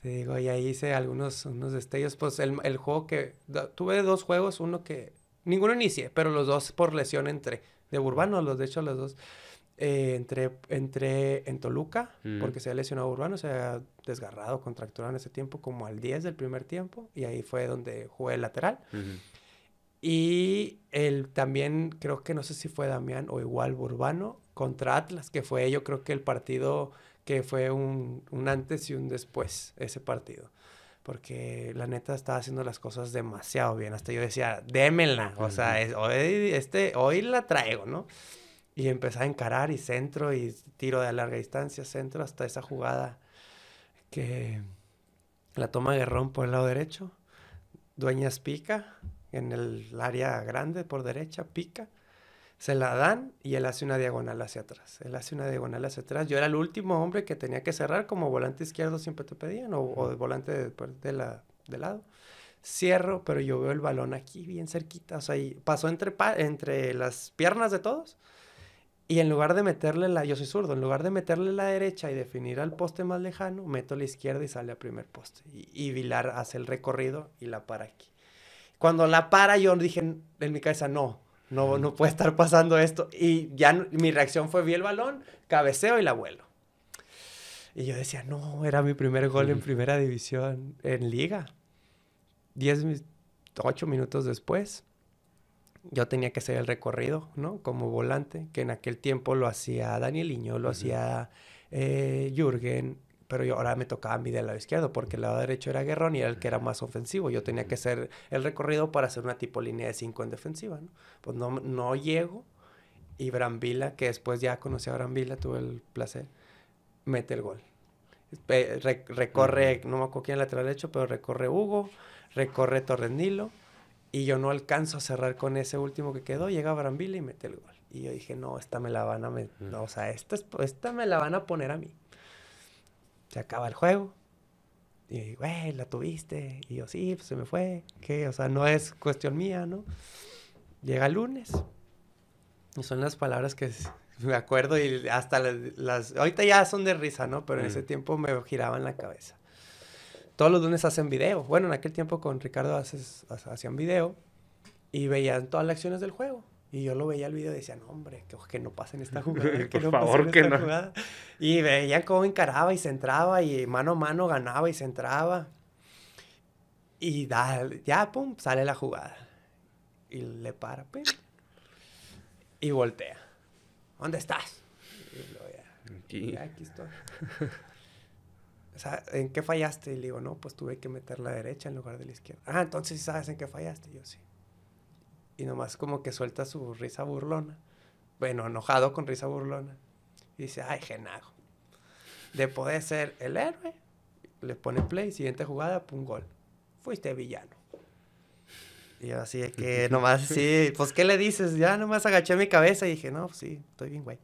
Te digo, y ahí hice algunos unos destellos. Pues el, el juego que. tuve dos juegos, uno que. Ninguno inicié, pero los dos por lesión entre, De Urbano, los de hecho, los dos. Eh, entré, en Toluca, mm. porque se había lesionado Urbano, se ha desgarrado, contracturado en ese tiempo, como al 10 del primer tiempo, y ahí fue donde jugué lateral. Y el, también creo que no sé si fue Damián o igual Burbano contra Atlas, que fue yo creo que el partido que fue un, un antes y un después, ese partido. Porque la neta estaba haciendo las cosas demasiado bien. Hasta yo decía, démela. O sea, hoy, este, hoy la traigo, ¿no? Y empecé a encarar y centro y tiro de larga distancia, centro, hasta esa jugada que la toma Guerrón por el lado derecho. Dueñas pica, en el área grande por derecha, pica, se la dan y él hace una diagonal hacia atrás. Él hace una diagonal hacia atrás. Yo era el último hombre que tenía que cerrar, como volante izquierdo siempre te pedían, o, volante de, pues, de lado. Cierro, pero yo veo el balón aquí bien cerquita, o sea, pasó entre, entre las piernas de todos. Y en lugar de meterle la, yo soy zurdo, en lugar de meterle la derecha y definir al poste más lejano, meto la izquierda y sale al primer poste. y Vilar hace el recorrido y la para aquí. Cuando la para, yo dije en mi cabeza, no, no, no puede estar pasando esto. Y ya mi reacción fue, vi el balón, cabeceo y la vuelo. Y yo decía, no, era mi primer gol en primera división, en liga. Diez, ocho minutos después, yo tenía que hacer el recorrido, ¿no? Como volante, que en aquel tiempo lo hacía Daniel Iño, lo hacía eh, Jürgen, pero yo ahora me tocaba a mí del lado izquierdo, porque el lado derecho era Guerrón y era el que era más ofensivo. Yo tenía que hacer el recorrido para hacer una tipo línea de cinco en defensiva, ¿no? Pues no, no llego y Brambila, que después ya conocí a Brambila, tuve el placer, mete el gol. recorre, no me acuerdo quién lateral derecho, pero recorre Hugo, recorre Torres y yo no alcanzo a cerrar con ese último que quedó, llega Brambila y mete el gol. Y yo dije, no, esta me la van a, o sea, esta me la van a poner a mí se acaba el juego. Y, güey, la tuviste. Y yo, sí, pues se me fue. que O sea, no es cuestión mía, ¿no? Llega el lunes. Y son las palabras que me acuerdo y hasta las, Ahorita ya son de risa, ¿no? Pero en mm. ese tiempo me giraban la cabeza. Todos los lunes hacen video. Bueno, en aquel tiempo con Ricardo hacían video y veían todas las acciones del juego. Y yo lo veía el video y decía, no, hombre, que, no pasen esta jugada. Por favor, que no. Y veían cómo encaraba y se entraba y mano a mano ganaba y se entraba. Y da, ya, pum, sale la jugada. Y le para, y voltea. ¿Dónde estás? Y lo, ya, aquí. estoy. o sea, ¿en qué fallaste? Y le digo, no, pues tuve que meter la derecha en lugar de la izquierda. Ah, entonces sabes en qué fallaste. yo sí. Y nomás como que suelta su risa burlona. Bueno, enojado con risa burlona dice, ay, genago De poder ser el héroe, le pone play, siguiente jugada, pum, gol. Fuiste villano. Y así es que nomás, sí, pues, ¿qué le dices? Ya nomás agaché mi cabeza y dije, no, pues sí, estoy bien, güey.